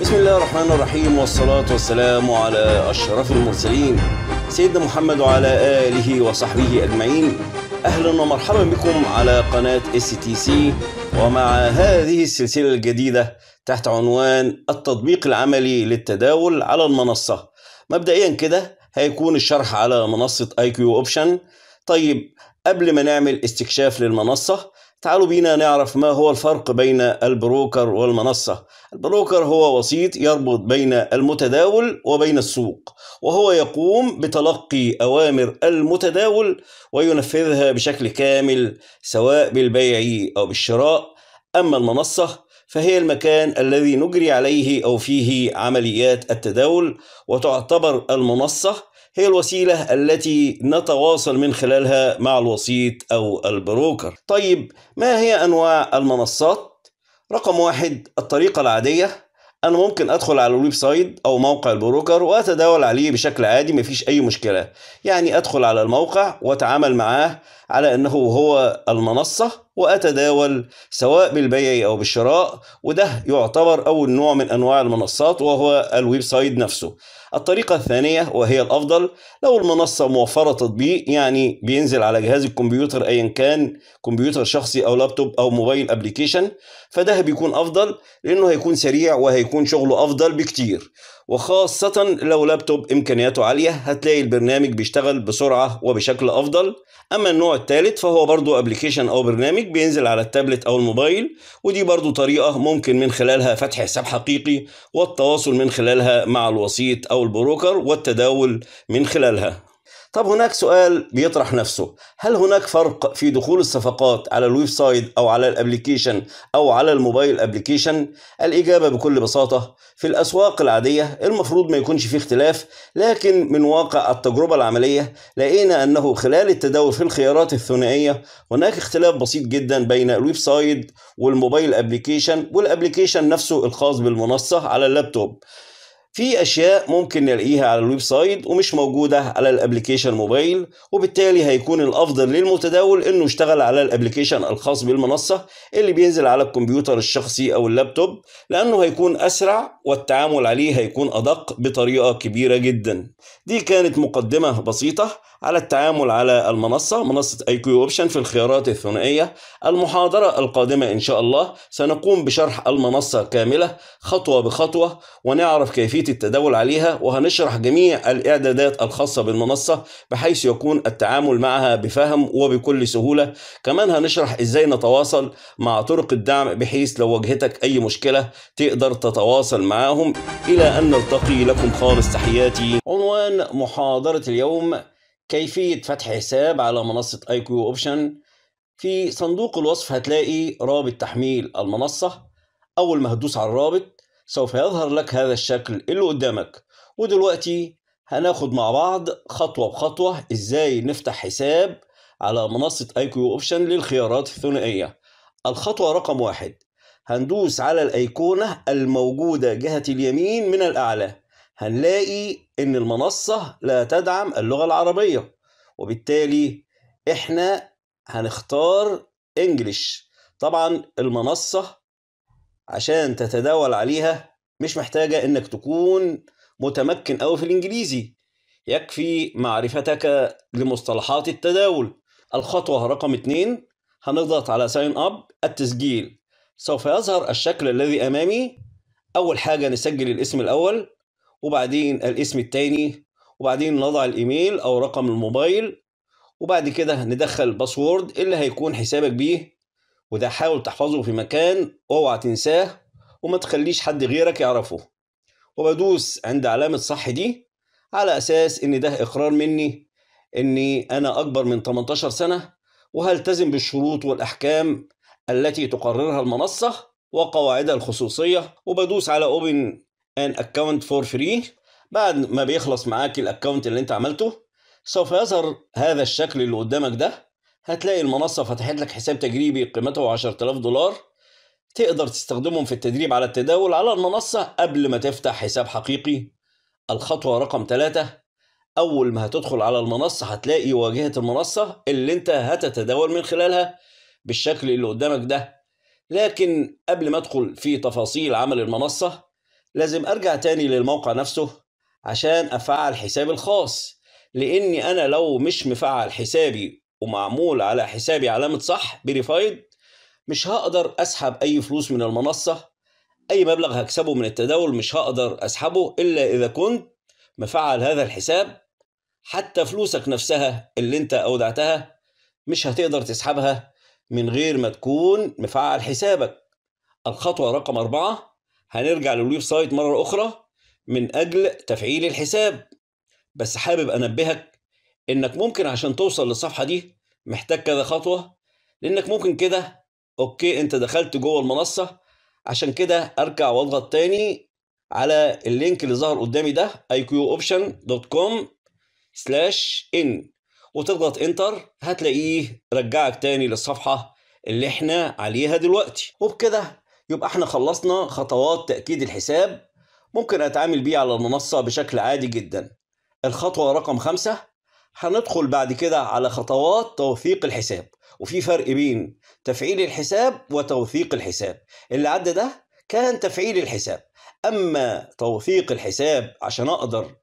بسم الله الرحمن الرحيم والصلاة والسلام على أشرف المرسلين سيدنا محمد وعلى آله وصحبه أجمعين أهلا ومرحبا بكم على قناة اس تي سي ومع هذه السلسلة الجديدة تحت عنوان التطبيق العملي للتداول على المنصة مبدئيا كده هيكون الشرح على منصة اي كيو اوبشن طيب قبل ما نعمل استكشاف للمنصة تعالوا بينا نعرف ما هو الفرق بين البروكر والمنصة البروكر هو وسيط يربط بين المتداول وبين السوق وهو يقوم بتلقي أوامر المتداول وينفذها بشكل كامل سواء بالبيع أو بالشراء أما المنصة فهي المكان الذي نجري عليه أو فيه عمليات التداول وتعتبر المنصة هي الوسيلة التي نتواصل من خلالها مع الوسيط أو البروكر طيب ما هي أنواع المنصات؟ رقم واحد الطريقة العادية انا ممكن ادخل على الويب سايت او موقع البروكر واتداول عليه بشكل عادي مفيش اي مشكله يعني ادخل على الموقع واتعامل معاه على أنه هو المنصة وأتداول سواء بالبيع أو بالشراء وده يعتبر أول نوع من أنواع المنصات وهو الويب سايت نفسه الطريقة الثانية وهي الأفضل لو المنصة موفرة تطبيق يعني بينزل على جهاز الكمبيوتر أيا كان كمبيوتر شخصي أو لابتوب أو موبايل ابلكيشن فده بيكون أفضل لأنه هيكون سريع وهيكون شغله أفضل بكتير وخاصة لو لابتوب إمكانياته عالية هتلاقي البرنامج بيشتغل بسرعة وبشكل أفضل أما النوع الثالث فهو برضو أبليكيشن أو برنامج بينزل على التابلت أو الموبايل ودي برضو طريقة ممكن من خلالها فتح حساب حقيقي والتواصل من خلالها مع الوسيط أو البروكر والتداول من خلالها طب هناك سؤال بيطرح نفسه هل هناك فرق في دخول الصفقات على الويب سايت او على الابليكيشن او على الموبايل ابليكيشن الاجابه بكل بساطه في الاسواق العاديه المفروض ما يكونش في اختلاف لكن من واقع التجربه العمليه لقينا انه خلال التداول في الخيارات الثنائيه هناك اختلاف بسيط جدا بين الويب سايت والموبايل ابليكيشن والابليكيشن نفسه الخاص بالمنصه على اللابتوب في اشياء ممكن نلاقيها على الويب سايت ومش موجوده على الابلكيشن موبايل وبالتالي هيكون الافضل للمتداول انه يشتغل على الابلكيشن الخاص بالمنصه اللي بينزل على الكمبيوتر الشخصي او اللابتوب لانه هيكون اسرع والتعامل عليه هيكون ادق بطريقه كبيره جدا دي كانت مقدمه بسيطه على التعامل على المنصة منصة اي كيو اوبشن في الخيارات الثنائية المحاضرة القادمة ان شاء الله سنقوم بشرح المنصة كاملة خطوة بخطوة ونعرف كيفية التداول عليها وهنشرح جميع الاعدادات الخاصة بالمنصة بحيث يكون التعامل معها بفهم وبكل سهولة كمان هنشرح ازاي نتواصل مع طرق الدعم بحيث لو واجهتك اي مشكلة تقدر تتواصل معاهم الى ان نلتقي لكم خالص تحياتي عنوان محاضرة اليوم كيفية فتح حساب على منصة اي كيو اوبشن في صندوق الوصف هتلاقي رابط تحميل المنصة أول ما هتدوس على الرابط سوف يظهر لك هذا الشكل اللي قدامك ودلوقتي هناخد مع بعض خطوة بخطوة إزاي نفتح حساب على منصة اي كيو اوبشن للخيارات الثنائية الخطوة رقم واحد هندوس على الأيقونة الموجودة جهة اليمين من الأعلى هنلاقي إن المنصة لا تدعم اللغة العربية وبالتالي إحنا هنختار إنجليش طبعا المنصة عشان تتداول عليها مش محتاجة إنك تكون متمكن أوي في الإنجليزي يكفي معرفتك لمصطلحات التداول الخطوة رقم اثنين هنضغط على ساين أب التسجيل سوف يظهر الشكل الذي أمامي أول حاجة نسجل الاسم الأول وبعدين الاسم التاني وبعدين نضع الايميل او رقم الموبايل وبعد كده ندخل الباسورد اللي هيكون حسابك بيه وده حاول تحفظه في مكان اوعى تنساه وما تخليش حد غيرك يعرفه وبدوس عند علامة صح دي على أساس إن ده إقرار مني إني أنا أكبر من 18 سنة وهلتزم بالشروط والأحكام التي تقررها المنصة وقواعدها الخصوصية وبدوس على أوبن ان اكونت فور فري بعد ما بيخلص معاك الاكونت اللي انت عملته سوف يظهر هذا الشكل اللي قدامك ده هتلاقي المنصة فتحت لك حساب تجريبي قيمته 10000 دولار تقدر تستخدمهم في التدريب على التداول على المنصة قبل ما تفتح حساب حقيقي الخطوة رقم 3 أول ما هتدخل على المنصة هتلاقي واجهة المنصة اللي أنت هتتداول من خلالها بالشكل اللي قدامك ده لكن قبل ما أدخل في تفاصيل عمل المنصة لازم ارجع تاني للموقع نفسه عشان افعل حسابي الخاص لاني انا لو مش مفعل حسابي ومعمول على حسابي علامة صح بريفايد مش هقدر اسحب اي فلوس من المنصة اي مبلغ هكسبه من التداول مش هقدر اسحبه الا اذا كنت مفعل هذا الحساب حتى فلوسك نفسها اللي انت اودعتها مش هتقدر تسحبها من غير ما تكون مفعل حسابك الخطوة رقم أربعة هنرجع للويب سايت مرة أخرى من أجل تفعيل الحساب بس حابب أنبهك إنك ممكن عشان توصل للصفحة دي محتاج كذا خطوة لإنك ممكن كده أوكي أنت دخلت جوه المنصة عشان كده أرجع وأضغط تاني على اللينك اللي ظهر قدامي ده iqoption.com سلاش ان وتضغط انتر هتلاقيه رجعك تاني للصفحة اللي احنا عليها دلوقتي وبكده يبقى احنا خلصنا خطوات تأكيد الحساب ممكن أتعامل بيه على المنصة بشكل عادي جدا الخطوة رقم خمسة هندخل بعد كده على خطوات توثيق الحساب وفي فرق بين تفعيل الحساب وتوثيق الحساب اللي عدى ده كان تفعيل الحساب أما توثيق الحساب عشان أقدر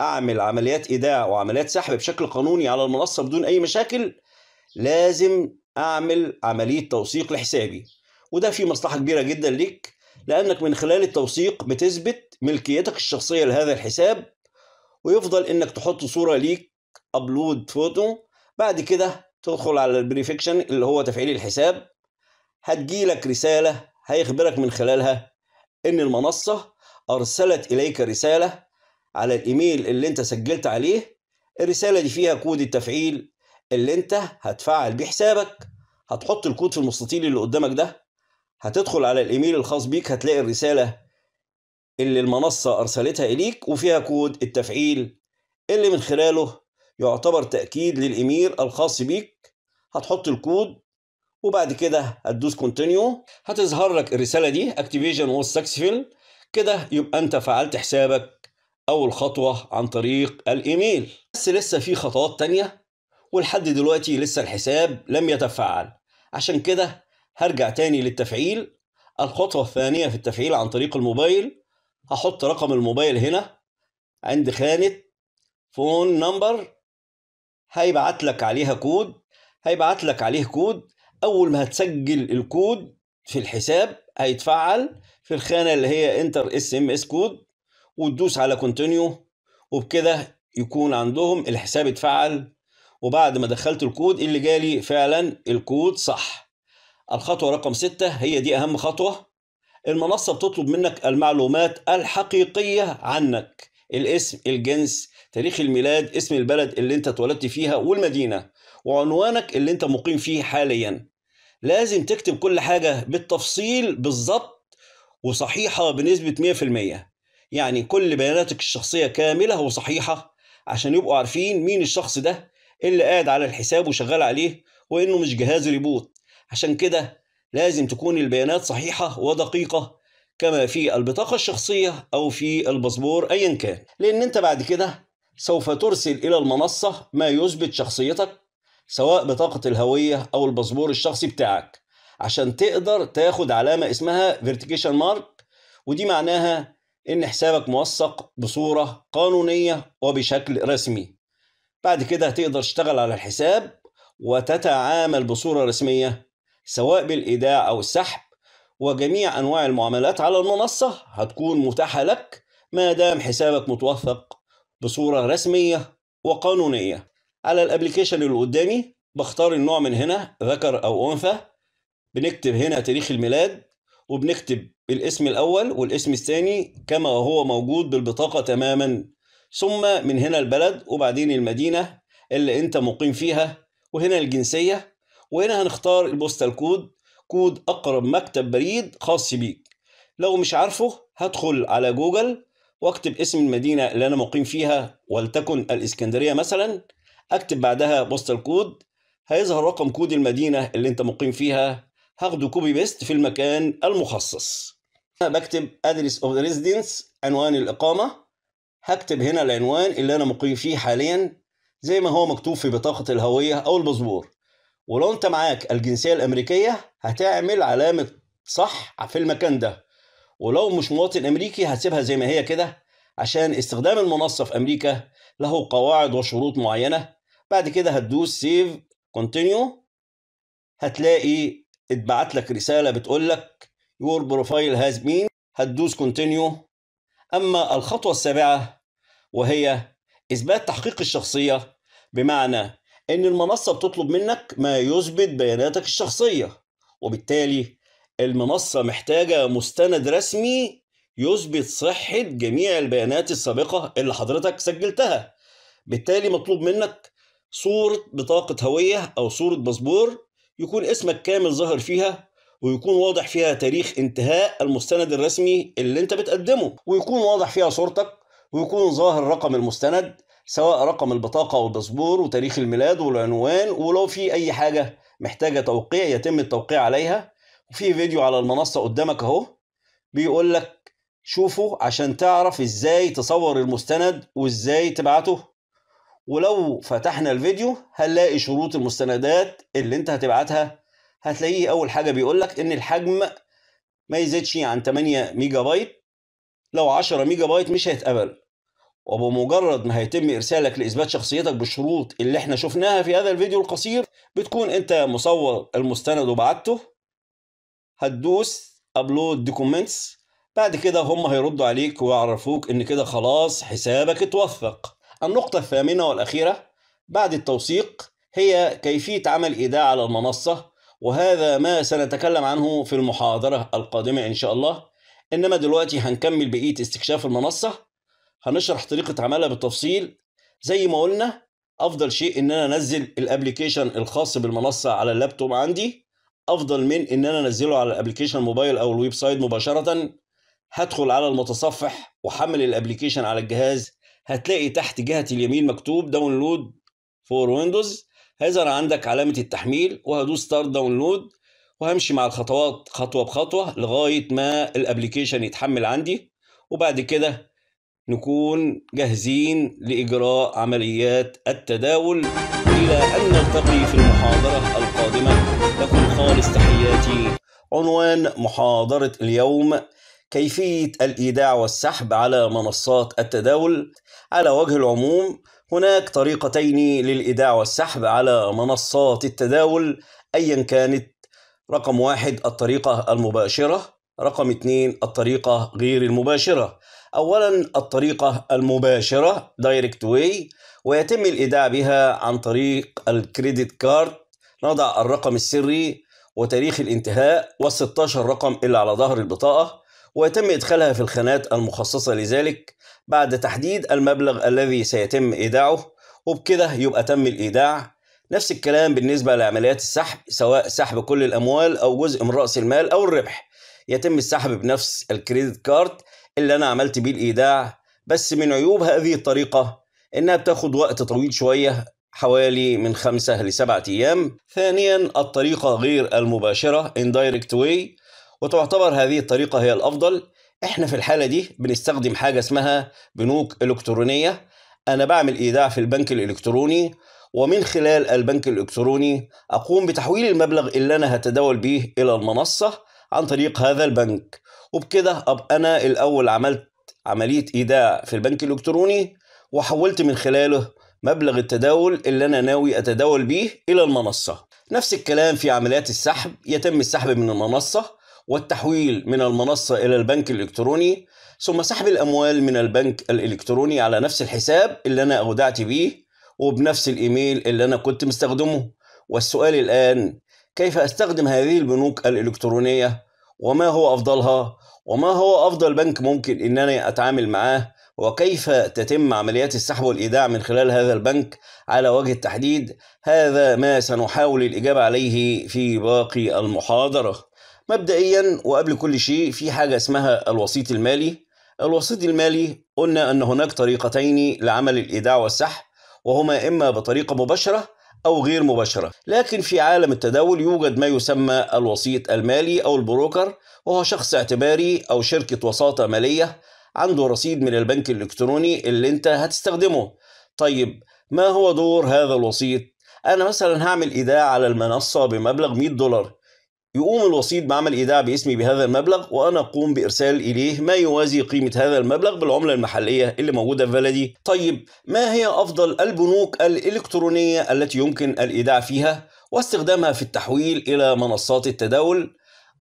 أعمل عمليات إيداع وعمليات سحب بشكل قانوني على المنصة بدون أي مشاكل لازم أعمل عملية توثيق لحسابي وده في مصلحه كبيره جدا ليك لانك من خلال التوثيق بتثبت ملكيتك الشخصيه لهذا الحساب ويفضل انك تحط صوره ليك ابلود فوتو بعد كده تدخل على البريفكشن اللي هو تفعيل الحساب هتجيلك رساله هيخبرك من خلالها ان المنصه ارسلت اليك رساله على الايميل اللي انت سجلت عليه الرساله دي فيها كود التفعيل اللي انت هتفعل بيه حسابك هتحط الكود في المستطيل اللي قدامك ده هتدخل على الايميل الخاص بيك هتلاقي الرساله اللي المنصه ارسلتها اليك وفيها كود التفعيل اللي من خلاله يعتبر تاكيد للايميل الخاص بيك هتحط الكود وبعد كده هتدوس كونتينيو هتظهر لك الرساله دي اكتيفيشن وسكسفل كده يبقى انت فعلت حسابك اول خطوه عن طريق الايميل بس لسه في خطوات تانية ولحد دلوقتي لسه الحساب لم يتفعل عشان كده هرجع تاني للتفعيل الخطوة الثانية في التفعيل عن طريق الموبايل هحط رقم الموبايل هنا عند خانة فون نمبر هيبعت لك عليها كود هيبعت لك عليه كود أول ما هتسجل الكود في الحساب هيتفعل في الخانة اللي هي انتر اس ام اس كود وتدوس على كونتينيو وبكده يكون عندهم الحساب اتفعل وبعد ما دخلت الكود اللي جالي فعلا الكود صح الخطوة رقم ستة هي دي أهم خطوة المنصة بتطلب منك المعلومات الحقيقية عنك الاسم الجنس تاريخ الميلاد اسم البلد اللي انت اتولدت فيها والمدينة وعنوانك اللي انت مقيم فيه حاليا لازم تكتب كل حاجة بالتفصيل بالظبط وصحيحة بنسبة 100% يعني كل بياناتك الشخصية كاملة وصحيحة عشان يبقوا عارفين مين الشخص ده اللي قاعد على الحساب وشغال عليه وانه مش جهاز ريبوت عشان كده لازم تكون البيانات صحيحة ودقيقة كما في البطاقة الشخصية أو في الباسبور أيا كان لأن أنت بعد كده سوف ترسل إلى المنصة ما يثبت شخصيتك سواء بطاقة الهوية أو الباسبور الشخصي بتاعك عشان تقدر تاخد علامة اسمها فيرتيكيشن مارك ودي معناها إن حسابك موثق بصورة قانونية وبشكل رسمي بعد كده تقدر تشتغل على الحساب وتتعامل بصورة رسمية سواء بالإيداع أو السحب وجميع أنواع المعاملات على المنصة هتكون متاحة لك ما دام حسابك متوثق بصورة رسمية وقانونية على الابليكيشن اللي قدامي بختار النوع من هنا ذكر أو أنثى بنكتب هنا تاريخ الميلاد وبنكتب الاسم الأول والاسم الثاني كما هو موجود بالبطاقة تماما ثم من هنا البلد وبعدين المدينة اللي أنت مقيم فيها وهنا الجنسية وهنا هنختار البوستال كود كود أقرب مكتب بريد خاص بيك لو مش عارفه هدخل على جوجل واكتب اسم المدينة اللي أنا مقيم فيها ولتكن الإسكندرية مثلا اكتب بعدها بوستال كود هيظهر رقم كود المدينة اللي أنت مقيم فيها هاخده كوبي بيست في المكان المخصص بكتب ادرس اوف ريزيدنس residence عنوان الإقامة هكتب هنا العنوان اللي أنا مقيم فيه حاليا زي ما هو مكتوب في بطاقة الهوية أو الباسبور ولو انت معاك الجنسيه الامريكيه هتعمل علامه صح في المكان ده ولو مش مواطن امريكي هتسيبها زي ما هي كده عشان استخدام المنصه في امريكا له قواعد وشروط معينه بعد كده هتدوس سيف كونتينيو هتلاقي اتبعت لك رساله بتقول لك يور بروفايل هاز بين هتدوس كونتينيو اما الخطوه السابعه وهي اثبات تحقيق الشخصيه بمعنى ان المنصه بتطلب منك ما يثبت بياناتك الشخصيه وبالتالي المنصه محتاجه مستند رسمي يثبت صحه جميع البيانات السابقه اللي حضرتك سجلتها بالتالي مطلوب منك صوره بطاقه هويه او صوره باسبور يكون اسمك كامل ظاهر فيها ويكون واضح فيها تاريخ انتهاء المستند الرسمي اللي انت بتقدمه ويكون واضح فيها صورتك ويكون ظاهر رقم المستند سواء رقم البطاقة أو الباسبور وتاريخ الميلاد والعنوان ولو في أي حاجة محتاجة توقيع يتم التوقيع عليها وفي فيديو على المنصة قدامك أهو بيقول لك شوفه عشان تعرف إزاي تصور المستند وإزاي تبعته ولو فتحنا الفيديو هنلاقي شروط المستندات اللي أنت هتبعتها هتلاقيه أول حاجة بيقول لك إن الحجم ما يزيدش عن 8 ميجا بايت لو 10 ميجا بايت مش هيتقبل وبمجرد ما هيتم ارسالك لاثبات شخصيتك بالشروط اللي احنا شفناها في هذا الفيديو القصير بتكون انت مصور المستند وبعته هتدوس ابلود دوكومنتس بعد كده هم هيردوا عليك ويعرفوك ان كده خلاص حسابك اتوثق النقطة الثامنة والأخيرة بعد التوثيق هي كيفية عمل إيداع على المنصة وهذا ما سنتكلم عنه في المحاضرة القادمة إن شاء الله إنما دلوقتي هنكمل بقية استكشاف المنصة هنشرح طريقه عملها بالتفصيل زي ما قلنا افضل شيء ان انا انزل الابلكيشن الخاص بالمنصه على اللابتوب عندي افضل من ان انا انزله على الابلكيشن موبايل او الويب سايت مباشره هدخل على المتصفح وحمل الابلكيشن على الجهاز هتلاقي تحت جهه اليمين مكتوب داونلود فور ويندوز هيظهر عندك علامه التحميل وهدوس ستارت داونلود وهمشي مع الخطوات خطوه بخطوه لغايه ما الابلكيشن يتحمل عندي وبعد كده نكون جاهزين لإجراء عمليات التداول إلى أن نلتقي في المحاضرة القادمة لكم خالص تحياتي عنوان محاضرة اليوم كيفية الإيداع والسحب على منصات التداول على وجه العموم هناك طريقتين للإيداع والسحب على منصات التداول أيا كانت رقم واحد الطريقة المباشرة رقم اثنين الطريقة غير المباشرة أولا الطريقة المباشرة دايركت واي ويتم الإيداع بها عن طريق الكريدت كارد نضع الرقم السري وتاريخ الانتهاء وال16 رقم اللي على ظهر البطاقة ويتم إدخالها في الخانات المخصصة لذلك بعد تحديد المبلغ الذي سيتم إيداعه وبكده يبقى تم الإيداع نفس الكلام بالنسبة لعمليات السحب سواء سحب كل الأموال أو جزء من رأس المال أو الربح يتم السحب بنفس الكريدت كارد اللي انا عملت بيه الايداع بس من عيوب هذه الطريقه انها بتاخد وقت طويل شويه حوالي من خمسة لسبعة أيام ثانيا الطريقة غير المباشرة indirect way وتعتبر هذه الطريقة هي الأفضل احنا في الحالة دي بنستخدم حاجة اسمها بنوك إلكترونية أنا بعمل إيداع في البنك الإلكتروني ومن خلال البنك الإلكتروني أقوم بتحويل المبلغ اللي أنا هتداول به إلى المنصة عن طريق هذا البنك وبكده أبقى أنا الأول عملت عملية إيداع في البنك الإلكتروني وحولت من خلاله مبلغ التداول اللي أنا ناوي أتداول بيه إلى المنصة نفس الكلام في عمليات السحب يتم السحب من المنصة والتحويل من المنصة إلى البنك الإلكتروني ثم سحب الأموال من البنك الإلكتروني على نفس الحساب اللي أنا أودعت بيه وبنفس الإيميل اللي أنا كنت مستخدمه والسؤال الآن كيف أستخدم هذه البنوك الإلكترونية وما هو أفضلها وما هو أفضل بنك ممكن إن أنا أتعامل معاه وكيف تتم عمليات السحب والإيداع من خلال هذا البنك على وجه التحديد هذا ما سنحاول الإجابة عليه في باقي المحاضرة مبدئيا وقبل كل شيء في حاجة اسمها الوسيط المالي الوسيط المالي قلنا أن هناك طريقتين لعمل الإيداع والسحب وهما إما بطريقة مباشرة أو غير مباشرة لكن في عالم التداول يوجد ما يسمى الوسيط المالي أو البروكر وهو شخص اعتباري أو شركة وساطة مالية عنده رصيد من البنك الإلكتروني اللي أنت هتستخدمه طيب ما هو دور هذا الوسيط؟ أنا مثلا هعمل إيداع على المنصة بمبلغ 100 دولار يقوم الوسيط بعمل إيداع باسمي بهذا المبلغ وأنا أقوم بإرسال إليه ما يوازي قيمة هذا المبلغ بالعملة المحلية اللي موجودة في بلدي. طيب ما هي أفضل البنوك الإلكترونية التي يمكن الإيداع فيها واستخدامها في التحويل إلى منصات التداول؟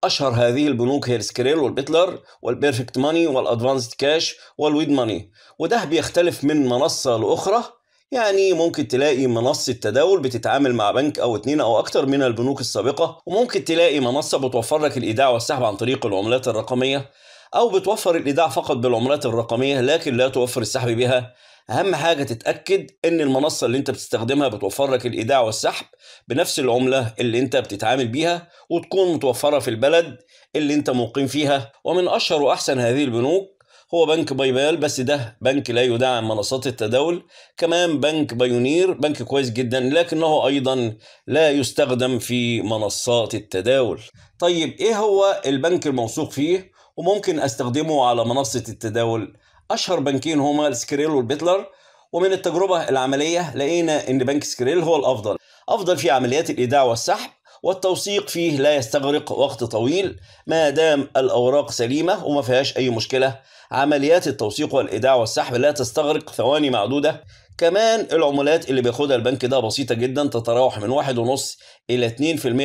أشهر هذه البنوك هي السكريل والبيتلر والبيرفكت ماني والأدفانسد كاش والويد ماني وده بيختلف من منصة لأخرى يعني ممكن تلاقي منصة تداول بتتعامل مع بنك أو اتنين أو أكتر من البنوك السابقة وممكن تلاقي منصة بتوفر لك الإيداع والسحب عن طريق العملات الرقمية أو بتوفر الإيداع فقط بالعملات الرقمية لكن لا توفر السحب بها اهم حاجه تتاكد ان المنصه اللي انت بتستخدمها بتوفر لك الايداع والسحب بنفس العمله اللي انت بتتعامل بيها وتكون متوفره في البلد اللي انت مقيم فيها ومن اشهر واحسن هذه البنوك هو بنك بايبال بس ده بنك لا يدعم منصات التداول كمان بنك بايونير بنك كويس جدا لكنه أيضا لا يستخدم في منصات التداول طيب إيه هو البنك الموثوق فيه وممكن أستخدمه على منصة التداول أشهر بنكين هما السكريل والبيتلر ومن التجربة العملية لقينا أن بنك سكريل هو الأفضل أفضل في عمليات الإيداع والسحب والتوثيق فيه لا يستغرق وقت طويل ما دام الأوراق سليمة وما فيهاش أي مشكلة عمليات التوثيق والإيداع والسحب لا تستغرق ثواني معدودة كمان العمولات اللي بياخدها البنك ده بسيطة جدا تتراوح من واحد ونص إلى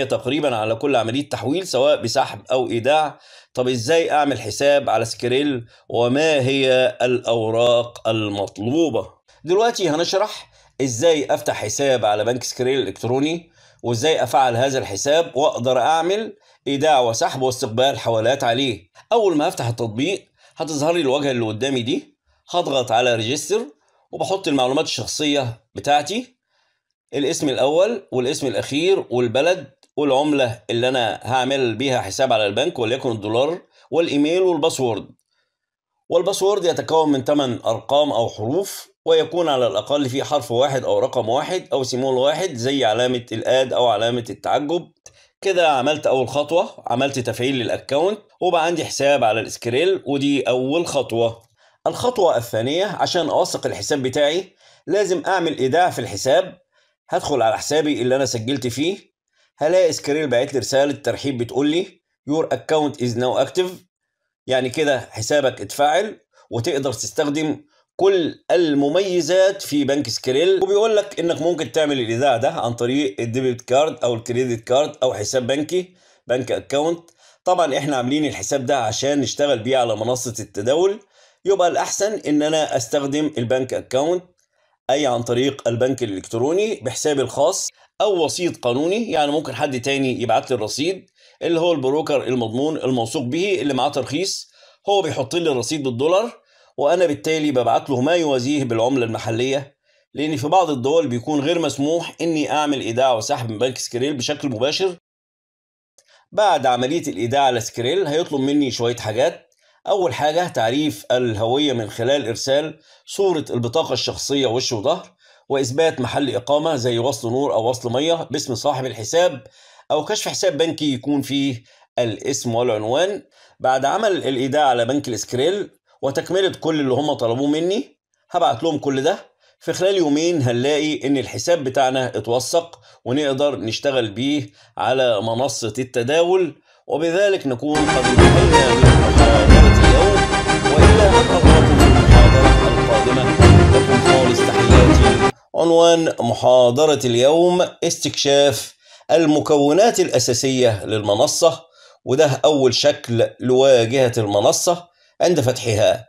2% تقريبا على كل عملية تحويل سواء بسحب أو إيداع طب إزاي أعمل حساب على سكريل وما هي الأوراق المطلوبة دلوقتي هنشرح إزاي أفتح حساب على بنك سكريل الإلكتروني وإزاي أفعل هذا الحساب وأقدر أعمل إيداع وسحب واستقبال حوالات عليه أول ما أفتح التطبيق هتظهر لي الواجهة اللي قدامي دي هضغط على ريجستر وبحط المعلومات الشخصية بتاعتي الاسم الأول والاسم الأخير والبلد والعملة اللي أنا هعمل بيها حساب على البنك وليكن الدولار والإيميل والباسورد والباسورد يتكون من 8 أرقام أو حروف ويكون على الأقل في حرف واحد أو رقم واحد أو سيمول واحد زي علامة الآد أو علامة التعجب كده عملت أول خطوة عملت تفعيل للأكونت وبقى عندي حساب على الإسكريل ودي أول خطوة الخطوة الثانية عشان أوثق الحساب بتاعي لازم أعمل إيداع في الحساب هدخل على حسابي اللي أنا سجلت فيه هلاقي سكريل بعت لي رسالة ترحيب بتقول لي يور أكونت إز ناو أكتف يعني كده حسابك اتفعل وتقدر تستخدم كل المميزات في بنك سكريل وبيقول لك انك ممكن تعمل الايداع ده عن طريق الديبت كارد او الكريدت كارد او حساب بنكي بنك اكونت طبعا احنا عاملين الحساب ده عشان نشتغل بيه على منصه التداول يبقى الأحسن إن أنا أستخدم البنك أكاونت أي عن طريق البنك الإلكتروني بحسابي الخاص أو وسيط قانوني يعني ممكن حد تاني يبعت لي الرصيد اللي هو البروكر المضمون الموثوق به اللي معاه ترخيص هو بيحط لي الرصيد بالدولار وأنا بالتالي ببعت له ما يوازيه بالعملة المحلية لأن في بعض الدول بيكون غير مسموح إني أعمل إيداع وسحب من بنك سكريل بشكل مباشر بعد عملية الإيداع على سكريل هيطلب مني شوية حاجات أول حاجة تعريف الهوية من خلال إرسال صورة البطاقة الشخصية وش وظهر وإثبات محل إقامة زي وصل نور أو وصل مية باسم صاحب الحساب أو كشف حساب بنكي يكون فيه الاسم والعنوان بعد عمل الإيداع على بنك الإسكريل وتكملة كل اللي هم طلبوه مني هبعت لهم كل ده في خلال يومين هنلاقي ان الحساب بتاعنا اتوثق ونقدر نشتغل بيه على منصة التداول وبذلك نكون قد انتهينا من عنوان محاضرة اليوم استكشاف المكونات الأساسية للمنصة وده أول شكل لواجهة المنصة عند فتحها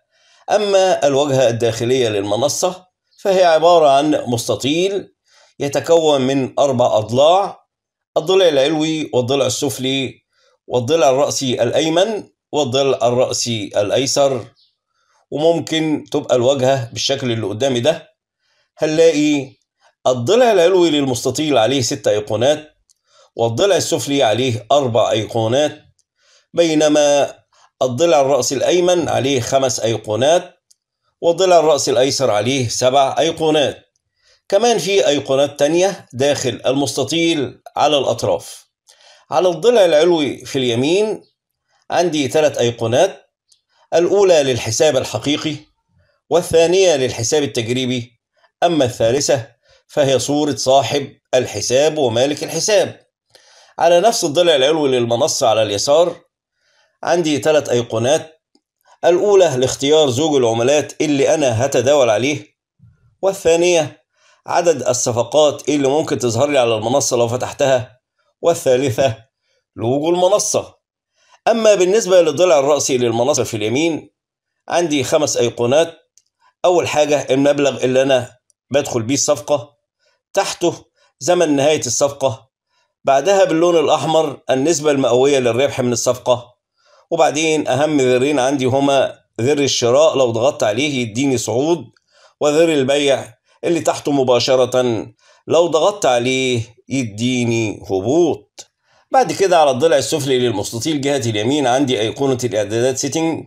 أما الواجهة الداخلية للمنصة فهي عبارة عن مستطيل يتكون من أربع أضلاع الضلع العلوي والضلع السفلي والضلع الرأسي الأيمن والضلع الرأسي الأيسر وممكن تبقى الواجهة بالشكل اللي قدامي ده هنلاقي الضلع العلوي للمستطيل عليه ست أيقونات والضلع السفلي عليه أربع أيقونات بينما الضلع الرأس الأيمن عليه خمس أيقونات وضلع الرأس الأيسر عليه سبع أيقونات كمان في أيقونات تانية داخل المستطيل على الأطراف على الضلع العلوي في اليمين عندي ثلاث أيقونات الأولى للحساب الحقيقي والثانية للحساب التجريبي أما الثالثة فهي صورة صاحب الحساب ومالك الحساب على نفس الضلع العلوي للمنصة على اليسار عندي ثلاث أيقونات الأولى لاختيار زوج العملات اللي أنا هتداول عليه والثانية عدد الصفقات اللي ممكن تظهر لي على المنصة لو فتحتها والثالثة لوجو المنصة أما بالنسبة للضلع الرأسي للمناصب في اليمين عندي خمس أيقونات أول حاجة المبلغ اللي أنا بدخل بيه الصفقة تحته زمن نهاية الصفقة بعدها باللون الأحمر النسبة المئوية للربح من الصفقة وبعدين أهم ذرين عندي هما ذر الشراء لو ضغطت عليه يديني صعود وذر البيع اللي تحته مباشرة لو ضغطت عليه يديني هبوط بعد كده على الضلع السفلي للمستطيل جهة اليمين عندي أيقونة الإعدادات سيتنج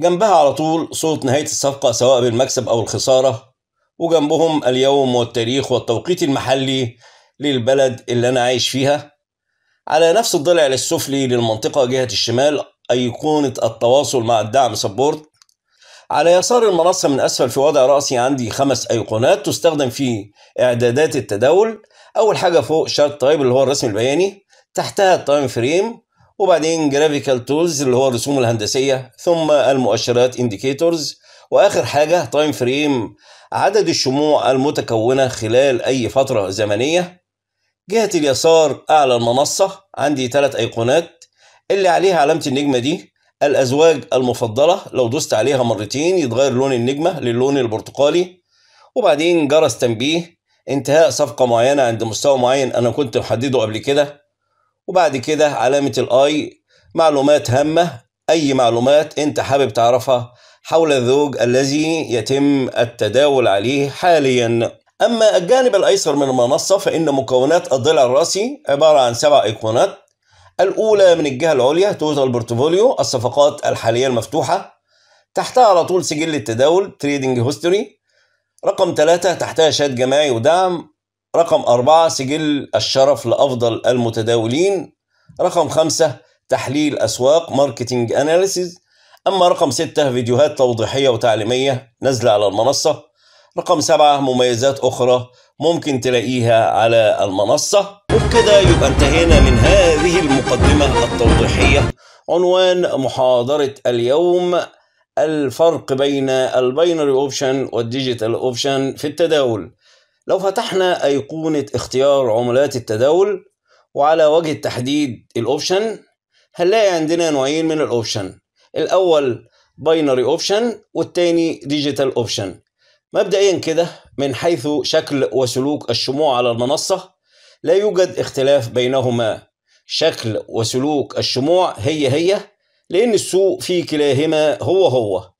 جنبها على طول صوت نهاية الصفقة سواء بالمكسب أو الخسارة وجنبهم اليوم والتاريخ والتوقيت المحلي للبلد اللي أنا عايش فيها على نفس الضلع السفلي للمنطقة جهة الشمال أيقونة التواصل مع الدعم سبورت على يسار المنصة من أسفل في وضع رأسي عندي خمس أيقونات تستخدم في إعدادات التداول اول حاجه فوق شارت تايب اللي هو الرسم البياني تحتها التايم فريم وبعدين جرافيكال تولز اللي هو الرسوم الهندسيه ثم المؤشرات انديكيتورز واخر حاجه تايم فريم عدد الشموع المتكونه خلال اي فتره زمنيه جهه اليسار اعلى المنصه عندي ثلاث ايقونات اللي عليها علامه النجمه دي الازواج المفضله لو دوست عليها مرتين يتغير لون النجمه للون البرتقالي وبعدين جرس تنبيه انتهاء صفقة معينة عند مستوى معين أنا كنت محدده قبل كده وبعد كده علامة الآي معلومات هامة أي معلومات أنت حابب تعرفها حول الزوج الذي يتم التداول عليه حاليا أما الجانب الأيسر من المنصة فإن مكونات الضلع الرأسي عبارة عن سبع أيقونات الأولى من الجهة العليا توتال بورتفوليو الصفقات الحالية المفتوحة تحتها على طول سجل التداول تريدنج هيستوري رقم ثلاثة تحتها شهاد جماعي ودعم رقم أربعة سجل الشرف لأفضل المتداولين رقم خمسة تحليل أسواق ماركتينج أناليسيز أما رقم ستة فيديوهات توضيحية وتعليمية نازلة على المنصة رقم سبعة مميزات أخرى ممكن تلاقيها على المنصة وبكده يبقى انتهينا من هذه المقدمة التوضيحية عنوان محاضرة اليوم الفرق بين الباينري اوبشن والديجيتال اوبشن في التداول لو فتحنا أيقونة اختيار عملات التداول وعلى وجه التحديد الأوبشن هنلاقي عندنا نوعين من الأوبشن الأول باينري أوبشن والتاني ديجيتال أوبشن مبدئيا كده من حيث شكل وسلوك الشموع على المنصة لا يوجد اختلاف بينهما شكل وسلوك الشموع هي هي لأن السوق في كلاهما هو هو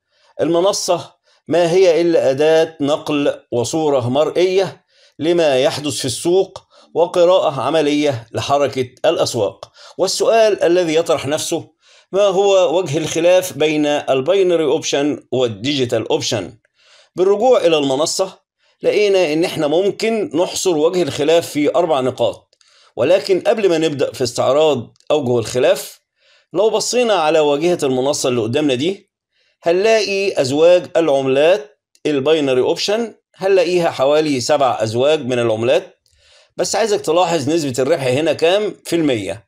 المنصة ما هي إلا أداة نقل وصورة مرئية لما يحدث في السوق وقراءة عملية لحركة الأسواق والسؤال الذي يطرح نفسه ما هو وجه الخلاف بين الباينري أوبشن والديجيتال أوبشن بالرجوع إلى المنصة لقينا إن إحنا ممكن نحصر وجه الخلاف في أربع نقاط ولكن قبل ما نبدأ في استعراض أوجه الخلاف لو بصينا على واجهة المنصة اللي قدامنا دي هنلاقي أزواج العملات الباينري أوبشن هنلاقيها حوالي سبع أزواج من العملات بس عايزك تلاحظ نسبة الربح هنا كام في المية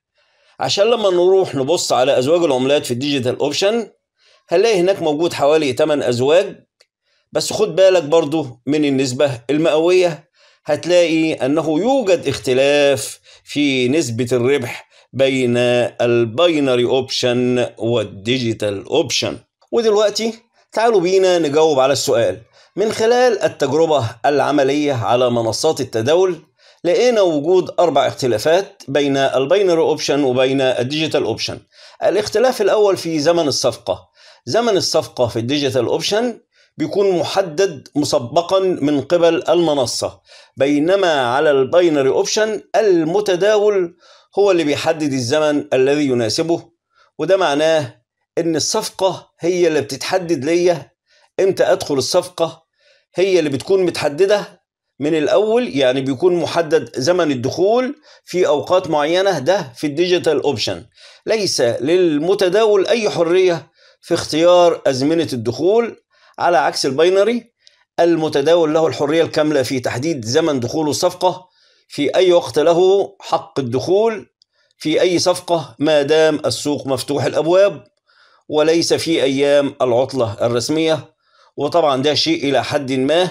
عشان لما نروح نبص على أزواج العملات في الديجيتال أوبشن هنلاقي هناك موجود حوالي 8 أزواج بس خد بالك برضو من النسبة المئوية هتلاقي أنه يوجد اختلاف في نسبة الربح بين الباينري اوبشن والديجيتال اوبشن ودلوقتي تعالوا بينا نجاوب على السؤال من خلال التجربة العملية على منصات التداول لقينا وجود أربع اختلافات بين الباينري اوبشن وبين الديجيتال اوبشن الاختلاف الأول في زمن الصفقة زمن الصفقة في الديجيتال اوبشن بيكون محدد مسبقا من قبل المنصة بينما على الباينري اوبشن المتداول هو اللي بيحدد الزمن الذي يناسبه وده معناه ان الصفقة هي اللي بتتحدد ليا امتى ادخل الصفقة هي اللي بتكون متحددة من الاول يعني بيكون محدد زمن الدخول في اوقات معينة ده في الديجيتال اوبشن ليس للمتداول اي حرية في اختيار ازمنة الدخول على عكس الباينري المتداول له الحرية الكاملة في تحديد زمن دخوله الصفقة في أي وقت له حق الدخول في أي صفقة ما دام السوق مفتوح الأبواب وليس في أيام العطلة الرسمية وطبعا ده شيء إلى حد ما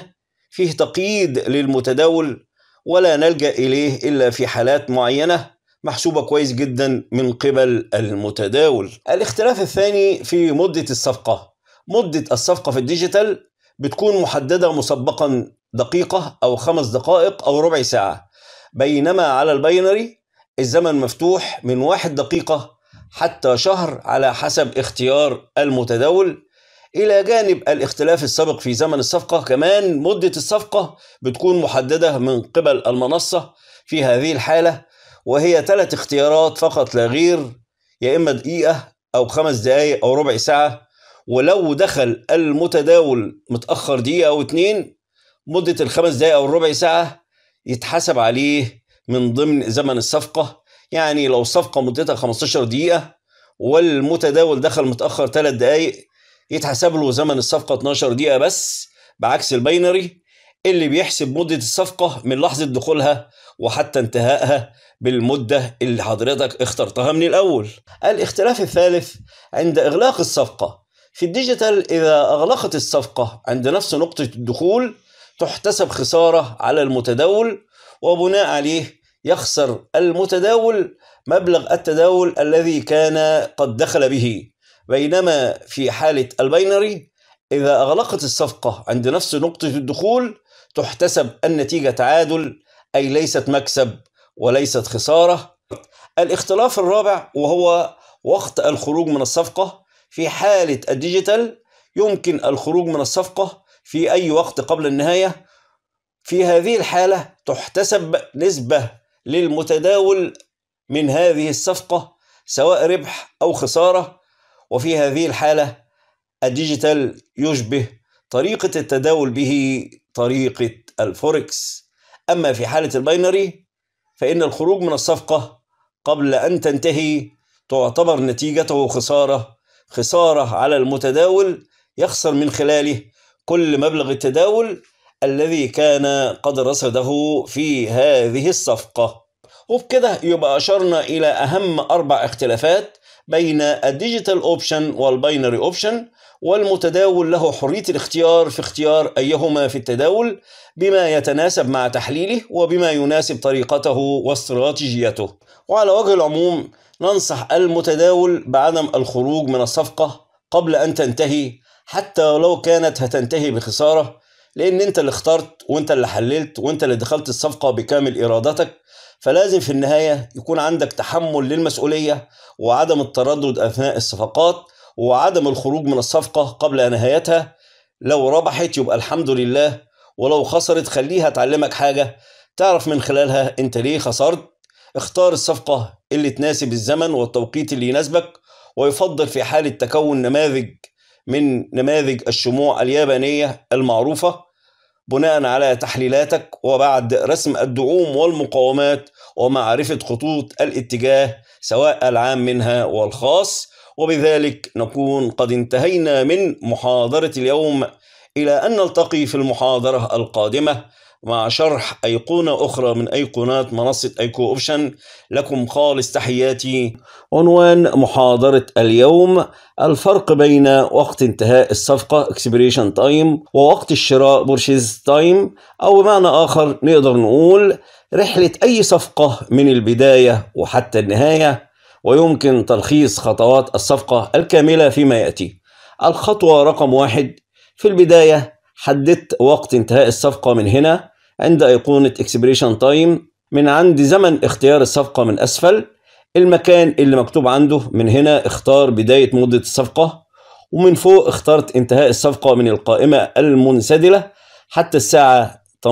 فيه تقييد للمتداول ولا نلجأ إليه إلا في حالات معينة محسوبة كويس جدا من قبل المتداول الاختلاف الثاني في مدة الصفقة مدة الصفقة في الديجيتال بتكون محددة مسبقا دقيقة أو خمس دقائق أو ربع ساعة بينما على الباينري الزمن مفتوح من واحد دقيقة حتى شهر على حسب اختيار المتداول إلى جانب الاختلاف السابق في زمن الصفقة كمان مدة الصفقة بتكون محددة من قبل المنصة في هذه الحالة وهي ثلاث اختيارات فقط لا غير يا إما دقيقة أو خمس دقايق أو ربع ساعة ولو دخل المتداول متأخر دقيقة أو اتنين مدة الخمس دقايق أو الربع ساعة يتحسب عليه من ضمن زمن الصفقة يعني لو الصفقة مدتها 15 دقيقة والمتداول دخل متأخر 3 دقايق يتحسب له زمن الصفقة 12 دقيقة بس بعكس الباينري اللي بيحسب مدة الصفقة من لحظة دخولها وحتى انتهائها بالمدة اللي حضرتك اخترتها من الأول الاختلاف الثالث عند إغلاق الصفقة في الديجيتال إذا أغلقت الصفقة عند نفس نقطة الدخول تحتسب خسارة على المتداول وبناء عليه يخسر المتداول مبلغ التداول الذي كان قد دخل به بينما في حالة الباينري إذا أغلقت الصفقة عند نفس نقطة الدخول تحتسب النتيجة تعادل أي ليست مكسب وليست خسارة الاختلاف الرابع وهو وقت الخروج من الصفقة في حالة الديجيتال يمكن الخروج من الصفقة في أي وقت قبل النهاية في هذه الحالة تحتسب نسبة للمتداول من هذه الصفقة سواء ربح أو خسارة وفي هذه الحالة الديجيتال يشبه طريقة التداول به طريقة الفوركس أما في حالة الباينري فإن الخروج من الصفقة قبل أن تنتهي تعتبر نتيجته خسارة خسارة على المتداول يخسر من خلاله كل مبلغ التداول الذي كان قد رصده في هذه الصفقة وبكده يبقى أشرنا إلى أهم أربع اختلافات بين الديجيتال أوبشن والباينري أوبشن والمتداول له حرية الاختيار في اختيار أيهما في التداول بما يتناسب مع تحليله وبما يناسب طريقته واستراتيجيته وعلى وجه العموم ننصح المتداول بعدم الخروج من الصفقة قبل أن تنتهي حتى لو كانت هتنتهي بخسارة لأن أنت اللي اخترت وأنت اللي حللت وأنت اللي دخلت الصفقة بكامل إرادتك فلازم في النهاية يكون عندك تحمل للمسؤولية وعدم التردد أثناء الصفقات وعدم الخروج من الصفقة قبل نهايتها لو ربحت يبقى الحمد لله ولو خسرت خليها تعلمك حاجة تعرف من خلالها أنت ليه خسرت اختار الصفقة اللي تناسب الزمن والتوقيت اللي يناسبك ويفضل في حالة تكون نماذج من نماذج الشموع اليابانية المعروفة بناء على تحليلاتك وبعد رسم الدعوم والمقاومات ومعرفة خطوط الاتجاه سواء العام منها والخاص وبذلك نكون قد انتهينا من محاضرة اليوم إلى أن نلتقي في المحاضرة القادمة مع شرح أيقونة أخرى من أيقونات منصة أيكو أوبشن لكم خالص تحياتي عنوان محاضرة اليوم الفرق بين وقت انتهاء الصفقة اكسبريشن تايم ووقت الشراء بورشيز تايم أو بمعنى آخر نقدر نقول رحلة أي صفقة من البداية وحتى النهاية ويمكن تلخيص خطوات الصفقة الكاملة فيما يأتي الخطوة رقم واحد في البداية حددت وقت انتهاء الصفقة من هنا عند أيقونة اكسبريشن تايم من عند زمن اختيار الصفقة من أسفل المكان اللي مكتوب عنده من هنا اختار بداية مدة الصفقة ومن فوق اخترت انتهاء الصفقة من القائمة المنسدلة حتى الساعة 18:30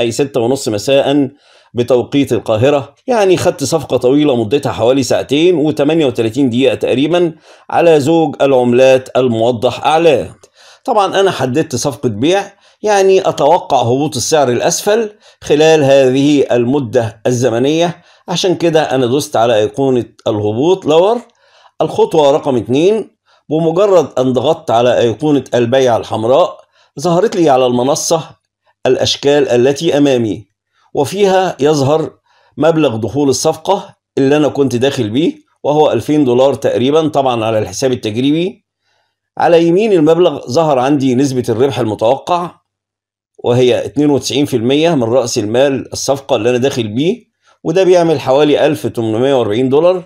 أي 6:30 مساء بتوقيت القاهرة يعني خدت صفقة طويلة مدتها حوالي ساعتين و38 دقيقة تقريبا على زوج العملات الموضح أعلاه طبعا أنا حددت صفقة بيع يعني أتوقع هبوط السعر الأسفل خلال هذه المدة الزمنية عشان كده أنا دوست على أيقونة الهبوط لور الخطوة رقم 2 بمجرد أن ضغطت على أيقونة البيع الحمراء ظهرت لي على المنصة الأشكال التي أمامي وفيها يظهر مبلغ دخول الصفقة اللي أنا كنت داخل بيه وهو 2000 دولار تقريبا طبعا على الحساب التجريبي على يمين المبلغ ظهر عندي نسبة الربح المتوقع وهي 92% من رأس المال الصفقة اللي أنا داخل بيه وده بيعمل حوالي 1840 دولار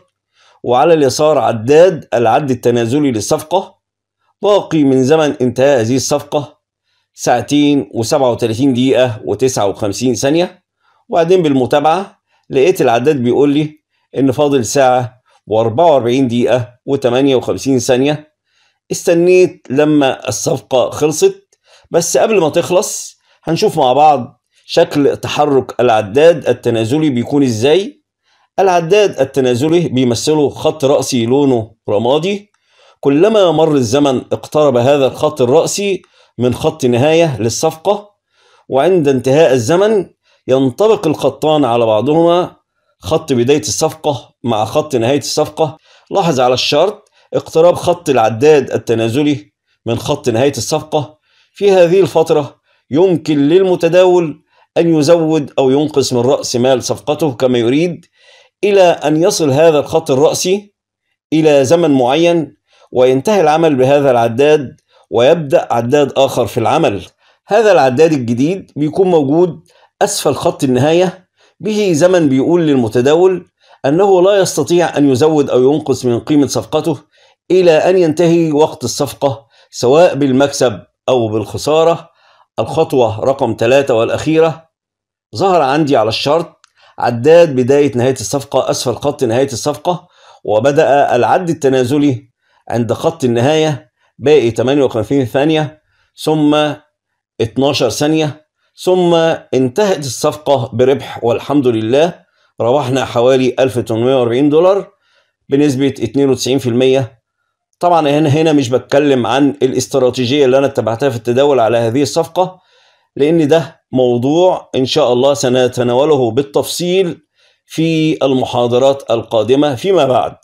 وعلى اليسار عداد العد التنازلي للصفقة باقي من زمن انتهاء هذه الصفقة ساعتين و37 دقيقة و59 ثانية وبعدين بالمتابعة لقيت العداد بيقول لي إن فاضل ساعة و44 دقيقة و58 ثانية استنيت لما الصفقة خلصت بس قبل ما تخلص هنشوف مع بعض شكل تحرك العداد التنازلي بيكون ازاي العداد التنازلي بيمثله خط رأسي لونه رمادي كلما مر الزمن اقترب هذا الخط الرأسي من خط نهاية للصفقة وعند انتهاء الزمن ينطبق الخطان على بعضهما خط بداية الصفقة مع خط نهاية الصفقة لاحظ على الشرط اقتراب خط العداد التنازلي من خط نهاية الصفقة في هذه الفترة يمكن للمتداول أن يزود أو ينقص من رأس مال صفقته كما يريد إلى أن يصل هذا الخط الرأسي إلى زمن معين وينتهي العمل بهذا العداد ويبدأ عداد آخر في العمل هذا العداد الجديد بيكون موجود أسفل خط النهاية به زمن بيقول للمتداول أنه لا يستطيع أن يزود أو ينقص من قيمة صفقته إلى أن ينتهي وقت الصفقة سواء بالمكسب أو بالخسارة الخطوة رقم ثلاثة والأخيرة ظهر عندي على الشرط عداد بداية نهاية الصفقة أسفل خط نهاية الصفقة وبدأ العد التنازلي عند خط النهاية باقي 58 ثانية ثم 12 ثانية ثم انتهت الصفقة بربح والحمد لله روحنا حوالي 1840 دولار بنسبة 92% طبعا هنا هنا مش بتكلم عن الاستراتيجيه اللي انا اتبعتها في التداول على هذه الصفقه لان ده موضوع ان شاء الله سنتناوله بالتفصيل في المحاضرات القادمه فيما بعد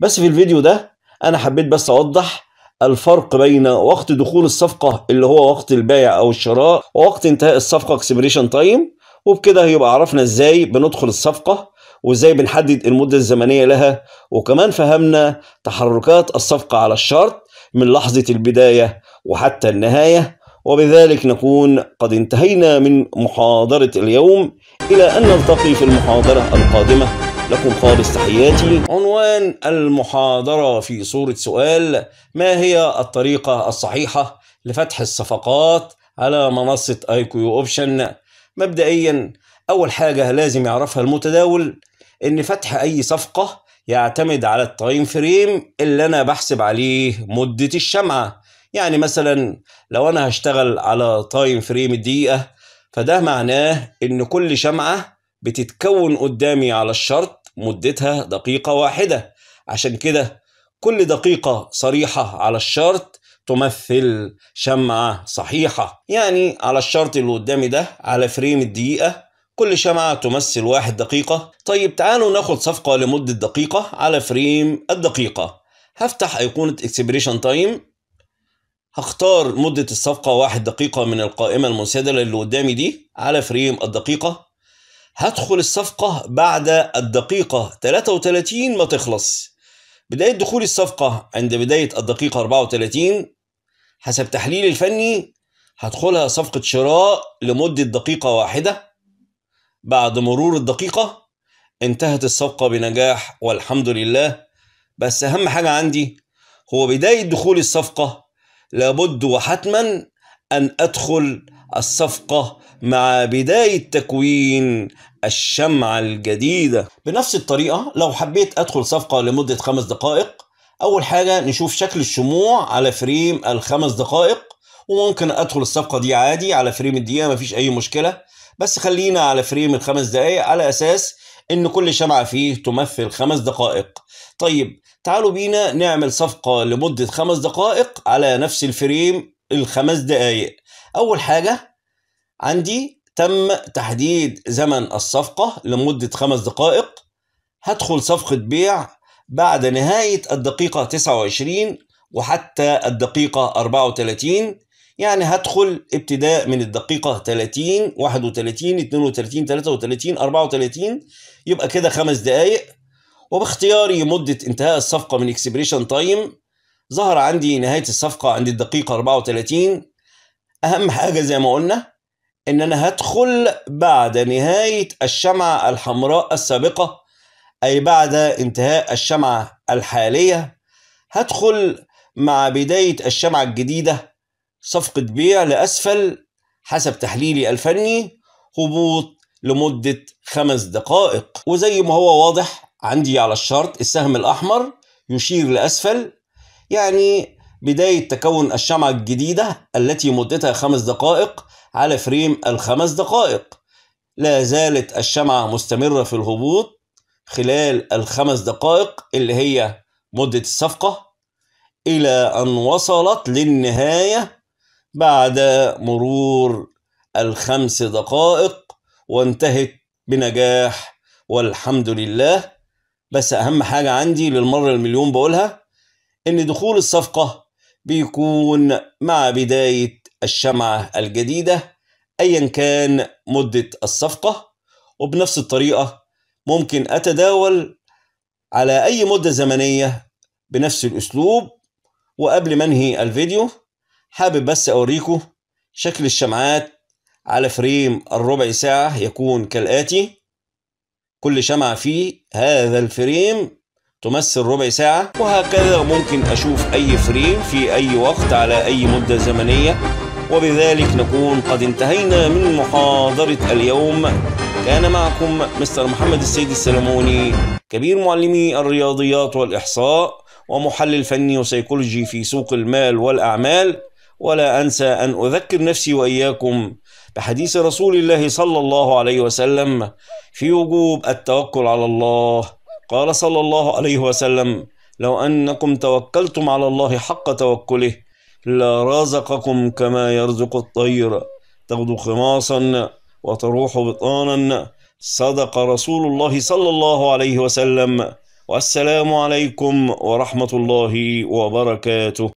بس في الفيديو ده انا حبيت بس اوضح الفرق بين وقت دخول الصفقه اللي هو وقت البيع او الشراء ووقت انتهاء الصفقه اكسبريشن تايم وبكده هيبقى عرفنا ازاي بندخل الصفقه وازاي بنحدد المده الزمنيه لها وكمان فهمنا تحركات الصفقه على الشرط من لحظه البدايه وحتى النهايه وبذلك نكون قد انتهينا من محاضره اليوم الى ان نلتقي في المحاضره القادمه لكم خالص تحياتي عنوان المحاضره في صوره سؤال ما هي الطريقه الصحيحه لفتح الصفقات على منصه اي كيو اوبشن مبدئيا أول حاجة لازم يعرفها المتداول ان فتح اي صفقه يعتمد على التايم فريم اللي انا بحسب عليه مده الشمعه يعني مثلا لو انا هشتغل على تايم فريم الدقيقه فده معناه ان كل شمعه بتتكون قدامي على الشرط مدتها دقيقه واحده عشان كده كل دقيقه صريحه على الشرط تمثل شمعه صحيحه يعني على الشرط اللي قدامي ده على فريم الدقيقه كل شمعة تمثل واحد دقيقة طيب تعالوا ناخد صفقة لمدة دقيقة على فريم الدقيقة هفتح أيقونة اكسبريشن تايم هختار مدة الصفقة واحد دقيقة من القائمة المنسدلة اللي قدامي دي على فريم الدقيقة هدخل الصفقة بعد الدقيقة 33 ما تخلص بداية دخول الصفقة عند بداية الدقيقة 34 حسب تحليلي الفني هدخلها صفقة شراء لمدة دقيقة واحدة بعد مرور الدقيقة انتهت الصفقة بنجاح والحمد لله بس أهم حاجة عندي هو بداية دخول الصفقة لابد وحتما أن أدخل الصفقة مع بداية تكوين الشمعة الجديدة بنفس الطريقة لو حبيت أدخل صفقة لمدة خمس دقائق أول حاجة نشوف شكل الشموع على فريم الخمس دقائق وممكن أدخل الصفقة دي عادي على فريم الدقيقة مفيش أي مشكلة بس خلينا على فريم الخمس دقائق على اساس ان كل شمعه فيه تمثل خمس دقائق طيب تعالوا بينا نعمل صفقه لمده خمس دقائق على نفس الفريم الخمس دقائق اول حاجه عندي تم تحديد زمن الصفقه لمده خمس دقائق هدخل صفقه بيع بعد نهايه الدقيقه 29 وحتى الدقيقه 34 يعني هدخل ابتداء من الدقيقة 30 31 32 33 34 يبقى كده خمس دقايق وباختياري مدة انتهاء الصفقة من اكسبريشن تايم ظهر عندي نهاية الصفقة عند الدقيقة 34 أهم حاجة زي ما قلنا إن أنا هدخل بعد نهاية الشمعة الحمراء السابقة أي بعد انتهاء الشمعة الحالية هدخل مع بداية الشمعة الجديدة صفقة بيع لأسفل حسب تحليلي الفني هبوط لمدة خمس دقائق وزي ما هو واضح عندي على الشرط السهم الأحمر يشير لأسفل يعني بداية تكون الشمعة الجديدة التي مدتها خمس دقائق على فريم الخمس دقائق لا زالت الشمعة مستمرة في الهبوط خلال الخمس دقائق اللي هي مدة الصفقة إلى أن وصلت للنهاية بعد مرور الخمس دقائق وانتهت بنجاح والحمد لله بس أهم حاجة عندي للمرة المليون بقولها إن دخول الصفقة بيكون مع بداية الشمعة الجديدة أيا كان مدة الصفقة وبنفس الطريقة ممكن أتداول على أي مدة زمنية بنفس الأسلوب وقبل ما أنهي الفيديو حابب بس أوريكم شكل الشمعات على فريم الربع ساعة يكون كالآتي كل شمعة في هذا الفريم تمثل ربع ساعة وهكذا ممكن أشوف أي فريم في أي وقت على أي مدة زمنية وبذلك نكون قد انتهينا من محاضرة اليوم كان معكم مستر محمد السيد السلموني كبير معلمي الرياضيات والإحصاء ومحلل فني وسيكولوجي في سوق المال والأعمال ولا أنسى أن أذكر نفسي وإياكم بحديث رسول الله صلى الله عليه وسلم في وجوب التوكل على الله قال صلى الله عليه وسلم لو أنكم توكلتم على الله حق توكله رزقكم كما يرزق الطير تغدو خماصا وتروح بطانا صدق رسول الله صلى الله عليه وسلم والسلام عليكم ورحمة الله وبركاته